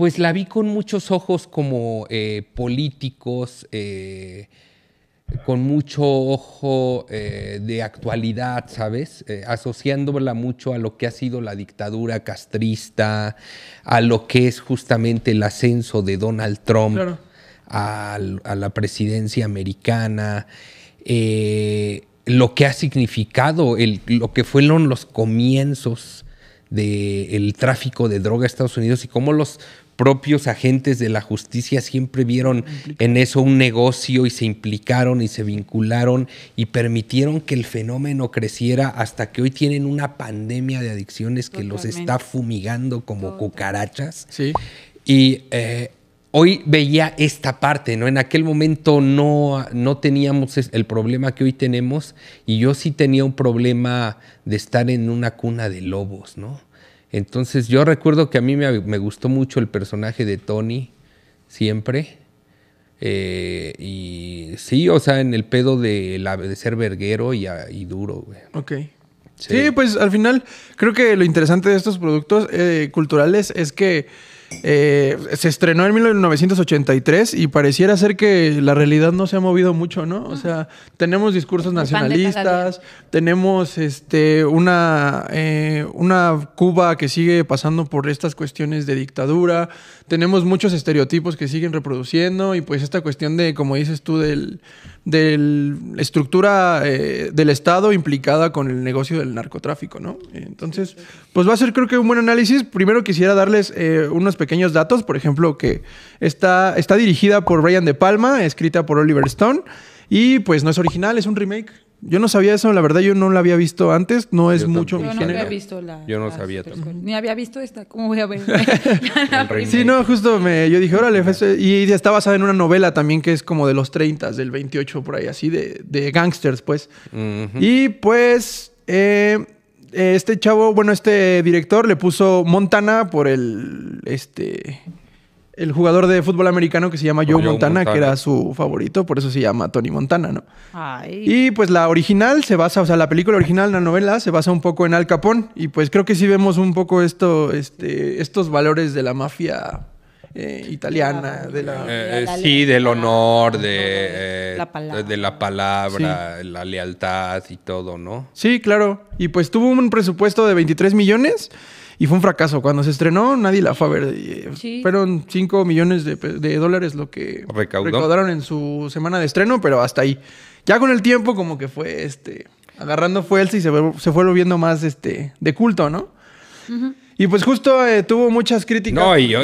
pues la vi con muchos ojos como eh, políticos, eh, con mucho ojo eh, de actualidad, ¿sabes? asociándola mucho a lo que ha sido la dictadura castrista, a lo que es justamente el ascenso de Donald Trump a, la presidencia americana lo que ha significado, lo que fueron los comienzos del tráfico de droga a Estados Unidos y cómo los propios agentes de la justicia siempre vieron en eso un negocio y se implicaron y se vincularon y permitieron que el fenómeno creciera hasta que hoy tienen una pandemia de adicciones que los está fumigando como cucarachas. Y eh, hoy veía esta parte, ¿no? En aquel momento no, no teníamos el problema que hoy tenemos y yo sí tenía un problema de estar en una cuna de lobos, ¿no? Entonces yo recuerdo que a mí me, gustó mucho el personaje de Tony siempre. Eh, y sí, o sea, en el pedo de, ser verguero y, ah, duro, Ok. Sí. pues al final creo que lo interesante de estos productos eh, culturales es que eh, se estrenó en 1983 y pareciera ser que la realidad no se ha movido mucho, ¿no? O sea, tenemos discursos nacionalistas, tenemos este, una, eh, una Cuba que sigue pasando por estas cuestiones de dictadura, tenemos muchos estereotipos que siguen reproduciendo y pues esta cuestión de, como dices tú, del, del estructura eh, del Estado implicada con el negocio del narcotráfico, ¿no? Entonces, pues va a ser creo que un buen análisis. Primero quisiera darles unos pequeños datos, por ejemplo, que está, está dirigida por Ryan De Palma, escrita por Oliver Stone, y pues no es original, es un remake. Yo no sabía eso, la verdad yo no la había visto antes, no es mucho mi género. Yo no había visto la. Yo no sabía tampoco. Ni había visto esta, ¿cómo voy a ver? sí, no, justo me, yo dije, órale, y está basada en una novela también que es como de los 30, del 28 por ahí, así, de, de gangsters, pues. Y pues, eh, eh, este chavo, bueno, este director le puso Montana por el, este, el jugador de fútbol americano que se llama Joe, Montana, que era su favorito, por eso se llama Tony Montana, ¿no? Y pues la original se basa, o sea, la película original, la novela, se basa un poco en Al Capón. Y pues creo que sí vemos un poco esto, este, estos valores de la mafia eh, italiana, de eh, eh, la... sí, del honor, de la palabra, de la, palabra la lealtad y todo, ¿no? Sí, claro. Y pues tuvo un presupuesto de 23 millones y fue un fracaso. Cuando se estrenó, nadie la fue a ver. Fueron 5 millones de, dólares lo que recaudaron en su semana de estreno, pero hasta ahí. Ya con el tiempo como que fue este agarrando fuerza y se, se fue volviendo más este de culto, ¿no? Y pues justo eh, tuvo muchas críticas. No, y,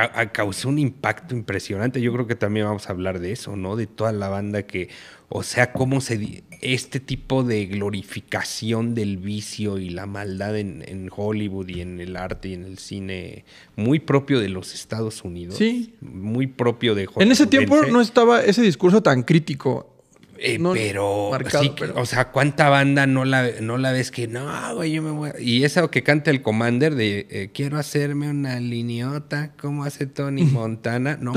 ah, causó un impacto impresionante. Yo creo que también vamos a hablar de eso, ¿no? De toda la banda que, o sea, cómo se este tipo de glorificación del vicio y la maldad en, en, Hollywood y en el arte y en el cine, muy propio de los Estados Unidos. Sí. Muy propio de Hollywood. En ese tiempo no estaba ese discurso tan crítico eh, pero, o sea, ¿cuánta banda no la, no la ves que no, güey, yo me voy? Y eso que canta el Commander de eh, quiero hacerme una liniota, como hace Tony Montana? No,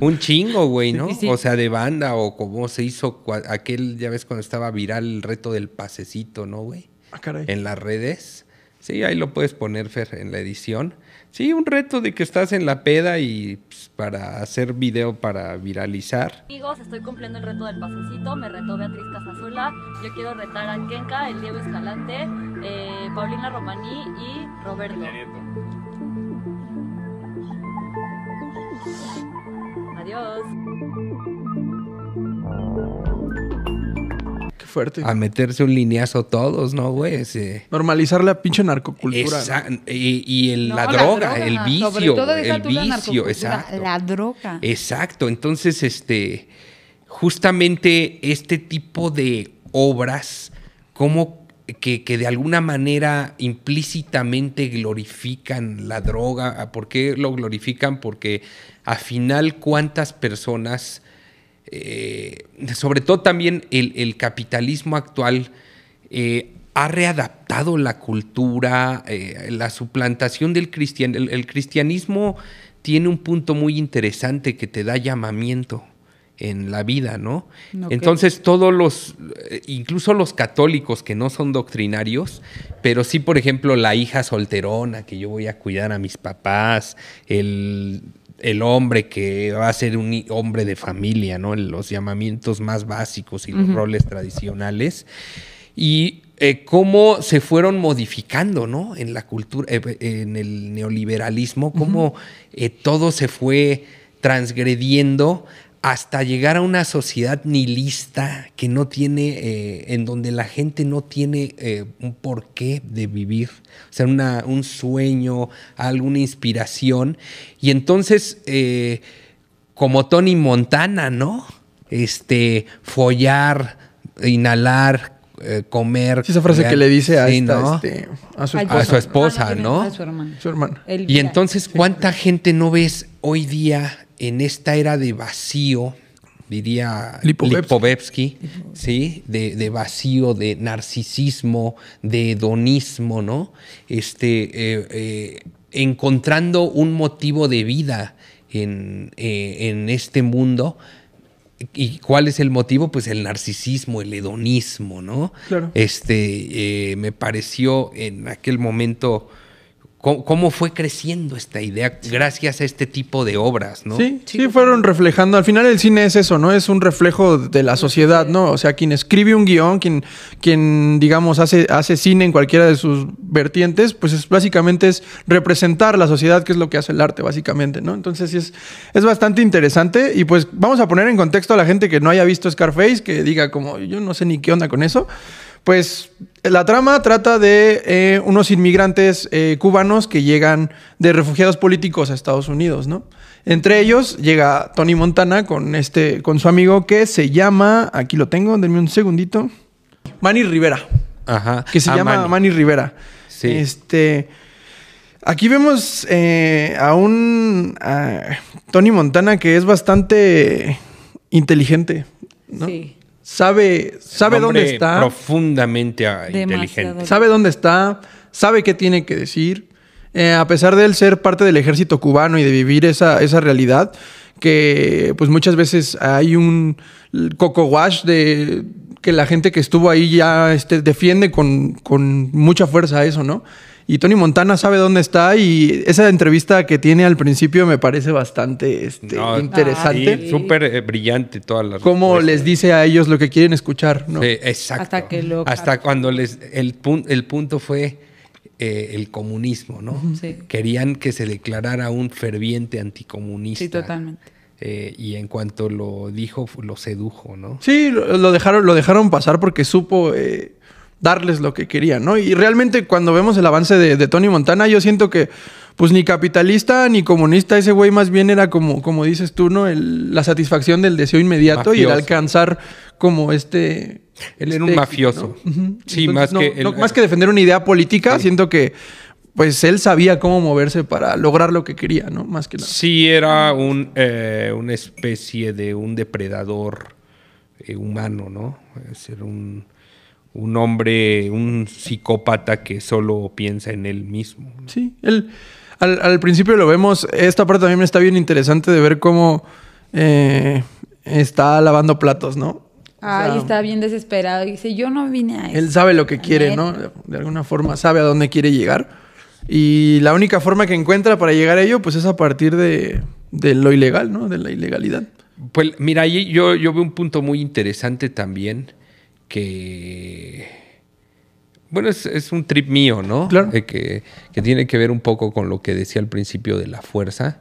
un chingo, güey, ¿no? O sea, de banda o como se hizo aquel, ya ves, cuando estaba viral el reto del pasecito, ¿no, güey? Ah, en las redes. Sí, ahí lo puedes poner, Fer, en la edición. Sí, un reto de que estás en la peda y pues, para hacer video para viralizar. Amigos, estoy cumpliendo el reto del pasecito. Me retó Beatriz Casasula. Yo quiero retar a Kenka, el Diego Escalante, eh, Paulina Romaní y Roberto. Adiós. A meterse un lineazo todos, ¿no, güey? Normalizar la pinche narcocultura. y, la, droga, el vicio. el vicio, exacto. La droga. Exacto. Entonces, este. Justamente este tipo de obras, como que, que, de alguna manera implícitamente glorifican la droga. ¿Por qué lo glorifican? Porque al final, ¿cuántas personas eh, sobre todo también el, capitalismo actual eh, ha readaptado la cultura, eh, la suplantación del cristianismo. el cristianismo tiene un punto muy interesante que te da llamamiento en la vida, ¿no? Entonces todos los, incluso los católicos que no son doctrinarios, pero sí, por ejemplo, la hija solterona, que yo voy a cuidar a mis papás, el, hombre que va a ser un hombre de familia, ¿no? Los llamamientos más básicos y los roles tradicionales. Y eh, cómo se fueron modificando, ¿no? En la cultura, eh, en el neoliberalismo, cómo eh, todo se fue transgrediendo hasta llegar a una sociedad nihilista que no tiene, eh, en donde la gente no tiene eh, un porqué de vivir, o sea, un sueño, alguna inspiración. Y entonces, eh, como Tony Montana, ¿no? Este, follar, inhalar, eh, comer. esa frase que le dice a, este, su, esposa, ah, ¿no? A su hermana. Y entonces, ¿cuánta gente no ves hoy día en esta era de vacío? Diría Lipovetsky, ¿sí? De, vacío, de narcisismo, de hedonismo, ¿no? Este, eh, eh, encontrando un motivo de vida en, en este mundo ¿Y cuál es el motivo? Pues el narcisismo, el hedonismo, ¿no? Claro. Este, eh, me pareció en aquel momento cómo, fue creciendo esta idea gracias a este tipo de obras, ¿no? Sí, sí, fueron reflejando. Al final el cine es eso, ¿no? Es un reflejo de la sociedad, ¿no? O sea, quien escribe un guión, quien, quien digamos, hace, hace cine en cualquiera de sus vertientes, pues es, básicamente es representar la sociedad, que es lo que hace el arte, básicamente, ¿no? Entonces sí es, es bastante interesante y pues vamos a poner en contexto a la gente que no haya visto Scarface, que diga como, yo no sé ni qué onda con eso. Pues la trama trata de eh, unos inmigrantes eh, cubanos que llegan de refugiados políticos a Estados Unidos, ¿no? Entre ellos llega Tony Montana con, este, con su amigo que se llama, aquí lo tengo, denme un segundito, Manny Rivera. Ajá. Que se llama Manny. Rivera. Sí. Este. Aquí vemos eh, a un Tony Montana que es bastante inteligente, ¿no? Sí sabe, sabe dónde está. Profundamente inteligente. Sabe dónde está, sabe qué tiene que decir. Eh, a pesar de él ser parte del ejército cubano y de vivir esa, esa realidad, que pues muchas veces hay un coco de que la gente que estuvo ahí ya este, defiende con, mucha fuerza eso, ¿no? Y Tony Montana sabe dónde está y esa entrevista que tiene al principio me parece bastante este, interesante. Sí, súper eh, brillante toda la Cómo les dice a ellos lo que quieren escuchar, ¿no? exacto. Hasta, que Hasta cuando les... El, pun el punto fue eh, el comunismo, ¿no? Querían que se declarara un ferviente anticomunista. Sí, totalmente. Eh, y en cuanto lo dijo, lo sedujo, ¿no? Sí, lo dejaron, lo dejaron pasar porque supo eh, darles lo que querían, ¿no? Y realmente cuando vemos el avance de, Tony Montana, yo siento que, pues ni capitalista ni comunista, ese güey más bien era como, como dices tú, ¿no? la satisfacción del deseo inmediato y el alcanzar como este él era un este, mafioso. Sí, más que. más que defender una idea política, siento que. Pues él sabía cómo moverse para lograr lo que quería, ¿no? Más que nada. Sí, era un, eh, una especie de un depredador eh, humano, ¿no? ser un, hombre, un psicópata que solo piensa en él mismo. Sí, él. Al, principio lo vemos. Esta parte también me está bien interesante de ver cómo eh, está lavando platos, ¿no? Ay, está bien desesperado. Y dice, yo no vine a eso. Él sabe lo que quiere, ¿no? De alguna forma sabe a dónde quiere llegar. Y la única forma que encuentra para llegar a ello, pues es a partir de, lo ilegal, ¿no? De la ilegalidad. Pues mira, ahí yo, yo veo un punto muy interesante también que... Bueno, es, es un trip mío, ¿no? Claro. que, que, tiene que ver un poco con lo que decía al principio de la fuerza.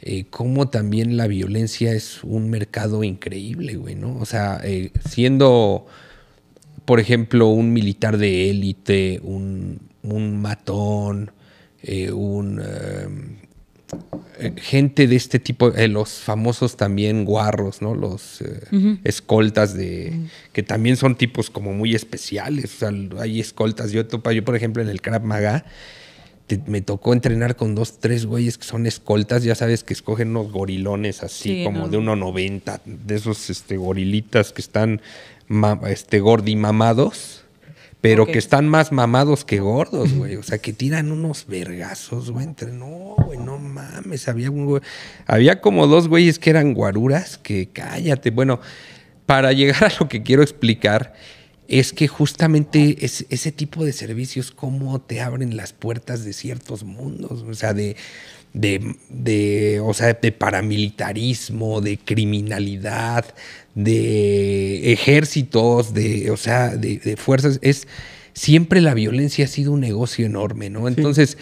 Eh, cómo también la violencia es un mercado increíble, güey, ¿no? O sea, eh, siendo, por ejemplo, un militar de élite, un, matón, eh, un... Em, gente de este tipo, los famosos también guarros, ¿no? Los escoltas de... que también son tipos como muy especiales, o sea, hay escoltas, yo, yo por ejemplo en el Krav Maga, me tocó entrenar con dos, tres güeyes que son escoltas, ya sabes que escogen unos gorilones así, como de de 1,90, de esos este, gorilitas que están este, mamados. pero que están más mamados que gordos, güey. O sea, que tiran unos vergazos, güey. Entre, no, güey, no mames. Había, había como dos güeyes que eran guaruras, que cállate. Bueno, para llegar a lo que quiero explicar es que justamente ese tipo de servicios, cómo te abren las puertas de ciertos mundos, o sea, de, de, paramilitarismo, de criminalidad, de ejércitos, de, o sea, de, fuerzas. Es, siempre la violencia ha sido un negocio enorme, ¿no? Entonces,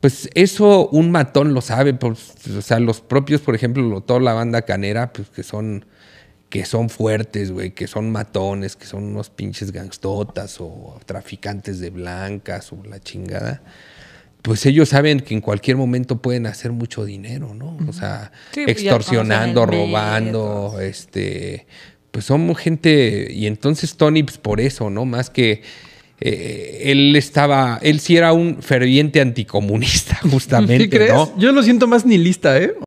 pues eso un matón lo sabe, pues, o sea, los propios, por ejemplo, toda la banda canera, pues que son que son fuertes, güey, que son matones, que son unos pinches gangstotas o traficantes de blancas o la chingada, pues ellos saben que en cualquier momento pueden hacer mucho dinero, ¿no? O sea, pues, extorsionando, robando, este, pues somos gente, y entonces Tony, pues por eso, ¿no? Más que... Eh, él estaba, él sí era un ferviente anticomunista, justamente. ¿Sí crees? ¿no? Yo lo siento más ni lista, ¿eh?